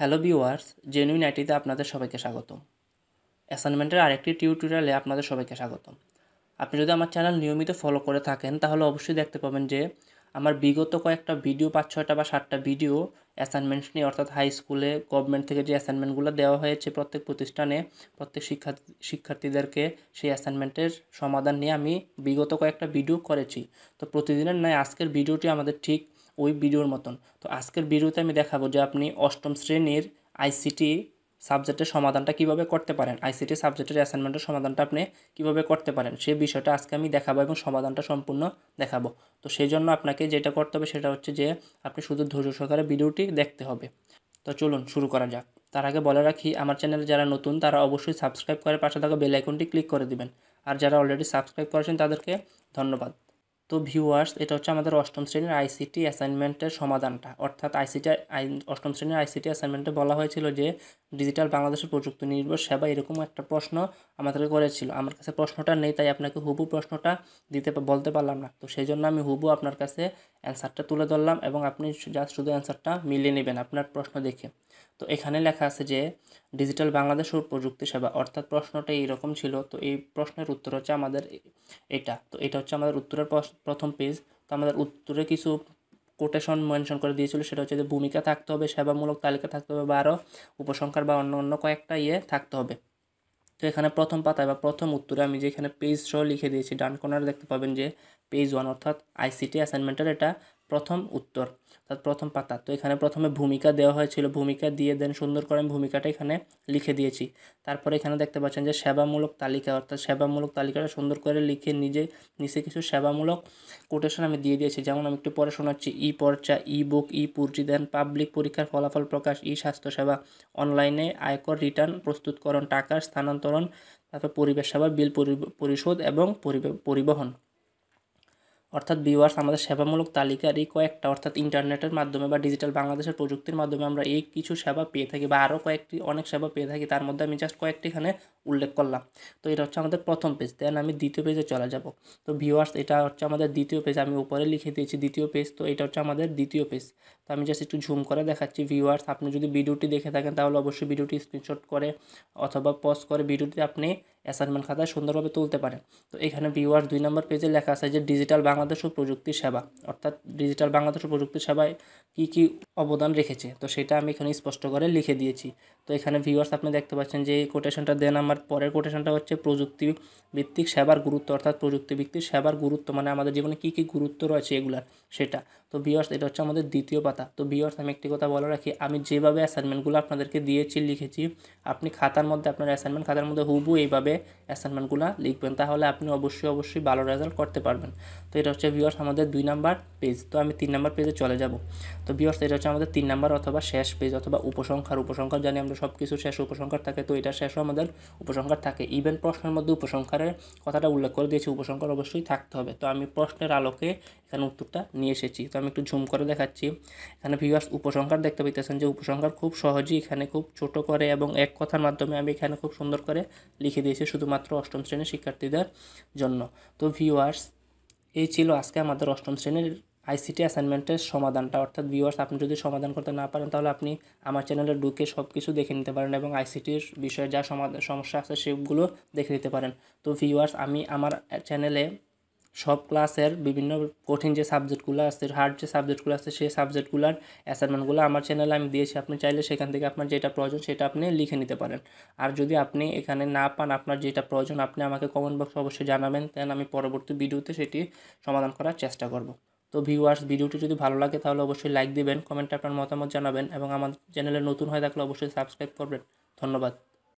hello viewers genuine আইটিতে আপনাদের সবাইকে স্বাগত অ্যাসাইনমেন্টের আরেকটি টিউটোরিয়ালে আপনাদের সবাইকে স্বাগত আপনি যদি আমার চ্যানেল নিয়মিত ফলো করে থাকেন তাহলে অবশ্যই দেখতে পাবেন যে আমার বিগত কয়েকটা ভিডিও পাঁচ ছয়টা বা সাতটা ভিডিও অ্যাসাইনমেন্ট নিয়ে অর্থাৎ হাই স্কুলে গভর্নমেন্ট থেকে যে অ্যাসাইনমেন্টগুলো দেওয়া হয়েছে প্রত্যেক প্রতিষ্ঠানে প্রত্যেক শিক্ষার্থী শিক্ষার্থীদেরকে সেই অ্যাসাইনমেন্টের সমাধান নিয়ে আমি বিগত কয়েকটা ভিডিও করেছি তো প্রতিদিনের নয় আজকের ভিডিওটি আমাদের ঠিক ওই ভিডিওর মতন তো আজকের ভিডিওতে আমি দেখাবো যে আপনি অষ্টম শ্রেণীর আইসিটি সাবজেক্টের সমাধানটা কিভাবে করতে পারেন আইসিটি সাবজেক্টের অ্যাসাইনমেন্টের সমাধানটা আপনি কিভাবে করতে পারেন সেই বিষয়টা আজকে আমি দেখাবো এবং সমাধানটা সম্পূর্ণ দেখাবো তো সেই জন্য আপনাকে যেটা করতে হবে সেটা হচ্ছে যে আপনি শুধু ধৈর্য সহকারে ভিডিওটি দেখতে হবে তো চলুন শুরু করা যাক তার আগে বলে রাখি আমার চ্যানেলে যারা নতুন তারা অবশ্যই সাবস্ক্রাইব করে পাশে থাকা বেল আইকনটি ক্লিক করে দিবেন আর যারা অলরেডি সাবস্ক্রাইব করেছেন তাদেরকে ধন্যবাদ তো ভিউয়ার্স এটা হচ্ছে আমাদের অষ্টম শ্রেণীর আইসিটি অ্যাসাইনমেন্টের সমাধানটা অর্থাৎ আইসিটি অষ্টম শ্রেণীর আইসিটি অ্যাসাইনমেন্টে বলা হয়েছিল যে ডিজিটাল বাংলাদেশের প্রযুক্তি নির্ভর সেবা এরকম একটা প্রশ্ন আমাদেরকে করেছিল আমার কাছে প্রশ্নটা নেই তাই আপনাকে হুবু প্রশ্নটা দিতে বলতে পারলাম না তো সেই জন্য আমি হুবু আপনার কাছে অ্যান্সারটা তুলে ধরলাম এবং আপনি জাস্ট শুধু অ্যান্সারটা মিলিয়ে নেবেন আপনার প্রশ্ন দেখে তো এখানে লেখা আছে যে ডিজিটাল বাংলাদেশ ও প্রযুক্তি সেবা অর্থাৎ প্রশ্নটা এইরকম ছিল তো এই প্রশ্নের উত্তর হচ্ছে আমাদের এটা তো এটা হচ্ছে আমাদের উত্তরের প্রথম পেজ তো আমাদের উত্তরে কিছু কোটেশন মেনশন করে দিয়েছিল সেটা হচ্ছে যে ভূমিকা থাকতে হবে সেবামূলক তালিকা থাকতে হবে বা আরও উপসংখ্যার বা অন্য অন্য কয়েকটা ইয়ে থাকতে হবে তো এখানে প্রথম পাতায় বা প্রথম উত্তরে আমি যেখানে পেজ সহ লিখে দিয়েছি ডান কর্নারে দেখতে পাবেন যে পেজ ওয়ান অর্থাৎ আইসিটি অ্যাসাইনমেন্টের এটা প্রথম উত্তর তার প্রথম পাতা তো এখানে প্রথমে ভূমিকা দেওয়া হয়েছিল ভূমিকা দিয়ে দেন সুন্দর করে আমি ভূমিকাটা এখানে লিখে দিয়েছি তারপরে এখানে দেখতে পাচ্ছেন যে সেবামূলক তালিকা অর্থাৎ সেবামূলক তালিকাটা সুন্দর করে লিখে নিজে নিচে কিছু সেবামূলক কোটেশন আমি দিয়ে দিয়েছি যেমন আমি একটু পরে শোনাচ্ছি ই পর্চা ই বুক ই পুর্জি দেন পাবলিক পরীক্ষার ফলাফল প্রকাশ ই স্বাস্থ্যসেবা অনলাইনে আয়কর রিটার্ন প্রস্তুতকরণ টাকার স্থানান্তরণ তারপর পরিবেশ সেবা বিল পরিশোধ এবং পরিবহন অর্থাৎ ভিউয়ার্স আমাদের সেবামূলক তালিকার এই কয়েকটা অর্থাৎ ইন্টারনেটের মাধ্যমে বা ডিজিটাল বাংলাদেশের প্রযুক্তির মাধ্যমে আমরা এই কিছু সেবা পেয়ে থাকি বা আরও কয়েকটি অনেক সেবা পেয়ে থাকি তার মধ্যে আমি জাস্ট কয়েকটি এখানে উল্লেখ করলাম তো এটা হচ্ছে আমাদের প্রথম পেজ দেন আমি দ্বিতীয় পেজে চলে যাব তো ভিউয়ার্স এটা হচ্ছে আমাদের দ্বিতীয় পেজ আমি উপরে লিখে দিয়েছি দ্বিতীয় পেজ তো এটা হচ্ছে আমাদের দ্বিতীয় পেজ তো আমি জাস্ট একটু ঝুম করে দেখাচ্ছি ভিউয়ার্স আপনি যদি ভিডিওটি দেখে থাকেন তাহলে অবশ্যই ভিডিওটি স্ক্রিনশট করে অথবা পজ করে ভিডিওটি আপনি অ্যাসাইনমেন্ট খাতায় সুন্দরভাবে তুলতে পারে তো এখানে ভিউয়ার দুই নম্বর পেজে লেখা আছে যে ডিজিটাল বাংলাদেশ ও প্রযুক্তি সেবা অর্থাৎ ডিজিটাল বাংলাদেশ ও প্রযুক্তি সেবায় কি কি অবদান রেখেছে তো সেটা আমি এখানে স্পষ্ট করে লিখে দিয়েছি তো এখানে ভিউয়ার্স আপনি দেখতে পাচ্ছেন যে এই কোটেশনটা দেন আমার পরের কোটেশনটা হচ্ছে প্রযুক্তি ভিত্তিক সেবার গুরুত্ব অর্থাৎ প্রযুক্তি ভিত্তিক সেবার গুরুত্ব মানে আমাদের জীবনে কী কী গুরুত্ব রয়েছে এগুলার সেটা তো ভিওর্স এটা হচ্ছে আমাদের দ্বিতীয় পাতা তো ভিওর্স আমি একটি কথা বলে রাখি আমি যেভাবে অ্যাসাইনমেন্টগুলো আপনাদেরকে দিয়েছি লিখেছি আপনি খাতার মধ্যে আপনার অ্যাসাইনমেন্ট খাতার মধ্যে হুবু এইভাবে অ্যাসাইনমেন্টগুলো লিখবেন তাহলে আপনি অবশ্যই অবশ্যই ভালো রেজাল্ট করতে পারবেন তো এটা হচ্ছে ভিওর্স আমাদের দুই নাম্বার পেজ তো আমি তিন নাম্বার পেজে চলে যাব তো ভিওর্স এটা হচ্ছে আমাদের তিন নাম্বার অথবা শেষ পেজ অথবা উপসংখ্যার উপসংখ্যার জানি আমরা সব কিছু শেষ উপসংখ্যার থাকে তো এটা শেষও আমাদের উপসংখ্যার থাকে ইভেন প্রশ্নের মধ্যে উপসংখ্যারের কথাটা উল্লেখ করে দিয়েছি উপসংখ্যার অবশ্যই থাকতে হবে তো আমি প্রশ্নের আলোকে এখানে উত্তরটা নিয়ে এসেছি আমি একটু ঝুম করে দেখাচ্ছি এখানে ভিউয়ার্স উপসংখ্যার দেখতে পেতেছেন যে উপসংখ্যার খুব সহজেই এখানে খুব ছোট করে এবং এক কথার মাধ্যমে আমি এখানে খুব সুন্দর করে লিখে দিয়েছি শুধুমাত্র অষ্টম শ্রেণীর শিক্ষার্থীদের জন্য তো ভিউয়ার্স এই ছিল আজকে আমাদের অষ্টম শ্রেণীর আইসিটি অ্যাসাইনমেন্টের সমাধানটা অর্থাৎ ভিউয়ার্স আপনি যদি সমাধান করতে না পারেন তাহলে আপনি আমার চ্যানেলে ঢুকে সব কিছু দেখে নিতে পারেন এবং আইসিটির বিষয়ে যা সমস্যা আছে সেগুলো দেখে নিতে পারেন তো ভিউয়ার্স আমি আমার চ্যানেলে সব ক্লাসের বিভিন্ন কঠিন যে সাবজেক্টগুলো আছে হার্ড যে সাবজেক্টগুলো আছে সেই সাবজেক্টগুলোর অ্যাসাইনমেন্টগুলো আমার চ্যানেলে আমি দিয়েছি আপনি চাইলে সেখান থেকে আপনার যেটা প্রয়োজন সেটা আপনি লিখে নিতে পারেন আর যদি আপনি এখানে না পান আপনার যেটা প্রয়োজন আপনি আমাকে কমেন্ট বক্সে অবশ্যই জানাবেন দেন আমি পরবর্তী ভিডিওতে সেটি সমাধান করার চেষ্টা করব তো ভিউয়ার্স ভিডিওটি যদি ভালো লাগে তাহলে অবশ্যই লাইক দিবেন কমেন্টে আপনার মতামত জানাবেন এবং আমার চ্যানেলে নতুন হয়ে থাকলে অবশ্যই সাবস্ক্রাইব করবেন ধন্যবাদ